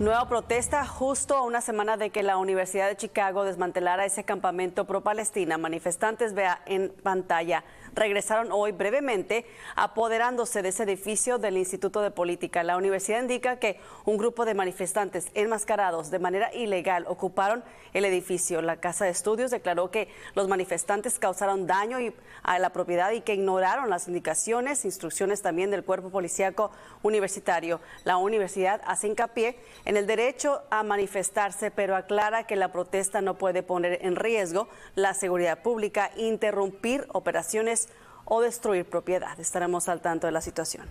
Nueva protesta justo a una semana de que la Universidad de Chicago desmantelara ese campamento pro-Palestina. Manifestantes, vea en pantalla, regresaron hoy brevemente apoderándose de ese edificio del Instituto de Política. La universidad indica que un grupo de manifestantes enmascarados de manera ilegal ocuparon el edificio. La Casa de Estudios declaró que los manifestantes causaron daño a la propiedad y que ignoraron las indicaciones, instrucciones también del cuerpo policíaco universitario. La universidad hace hincapié en el derecho a manifestarse, pero aclara que la protesta no puede poner en riesgo la seguridad pública, interrumpir operaciones o destruir propiedad. Estaremos al tanto de la situación.